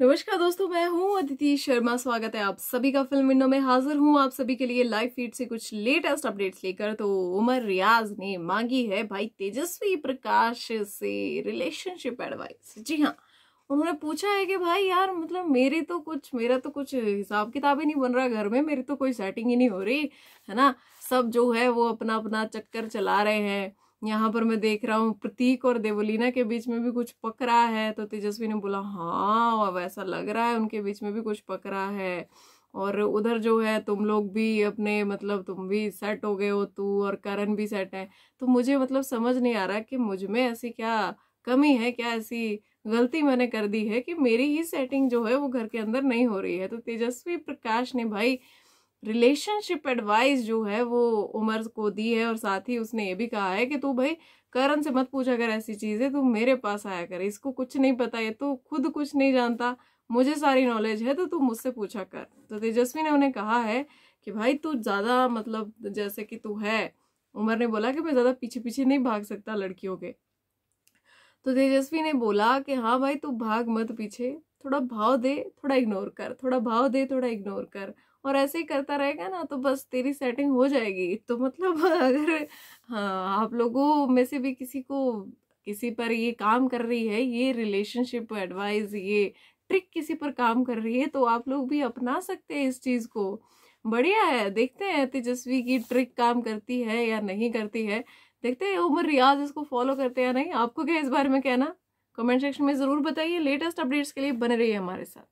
नमस्कार दोस्तों मैं हूं अदिति शर्मा स्वागत है आप सभी का फिल्म विंडो में हाजिर हूं आप सभी के लिए लाइव फीड से कुछ लेटेस्ट अपडेट्स लेकर तो उमर रियाज ने मांगी है भाई तेजस्वी प्रकाश से रिलेशनशिप एडवाइस जी हाँ उन्होंने पूछा है कि भाई यार मतलब मेरे तो कुछ मेरा तो कुछ हिसाब किताब ही नहीं बन रहा घर में मेरी तो कोई सेटिंग ही नहीं हो रही है ना सब जो है वो अपना अपना चक्कर चला रहे हैं यहाँ पर मैं देख रहा हूँ प्रतीक और देवलीना के बीच में भी कुछ पक रहा है तो तेजस्वी ने बोला हाँ अब ऐसा लग रहा है उनके बीच में भी कुछ पक रहा है और उधर जो है तुम लोग भी अपने मतलब तुम भी सेट हो गए हो तू और करण भी सेट है तो मुझे मतलब समझ नहीं आ रहा कि मुझ में ऐसी क्या कमी है क्या ऐसी गलती मैंने कर दी है कि मेरी ही सेटिंग जो है वो घर के अंदर नहीं हो रही है तो तेजस्वी प्रकाश ने भाई रिलेशनशिप एडवाइस जो है वो उमर को दी है और साथ ही उसने ये भी कहा है कि तू भाई करण से मत पूछा कर ऐसी चीज़ें तू मेरे पास आया कर इसको कुछ नहीं पता ये तो खुद कुछ नहीं जानता मुझे सारी नॉलेज है तो तू मुझसे पूछा कर तो तेजस्वी ने उन्हें कहा है कि भाई तू ज़्यादा मतलब जैसे कि तू है उमर ने बोला कि मैं ज़्यादा पीछे पीछे नहीं भाग सकता लड़कियों के तो तेजस्वी ने बोला कि हाँ भाई तू भाग मत पीछे थोड़ा भाव दे थोड़ा इग्नोर कर थोड़ा भाव दे थोड़ा इग्नोर कर और ऐसे ही करता रहेगा ना तो बस तेरी सेटिंग हो जाएगी तो मतलब अगर हाँ आप लोगों में से भी किसी को किसी पर ये काम कर रही है ये रिलेशनशिप एडवाइस ये ट्रिक किसी पर काम कर रही है तो आप लोग भी अपना सकते हैं इस चीज़ को बढ़िया है देखते हैं तेजस्वी की ट्रिक काम करती है या नहीं करती है देखते हैं उमर रियाज इसको फॉलो करते हैं या नहीं आपको क्या इस बारे में कहना कमेंट सेक्शन में ज़रूर बताइए लेटेस्ट अपडेट्स के लिए बने रहिए हमारे साथ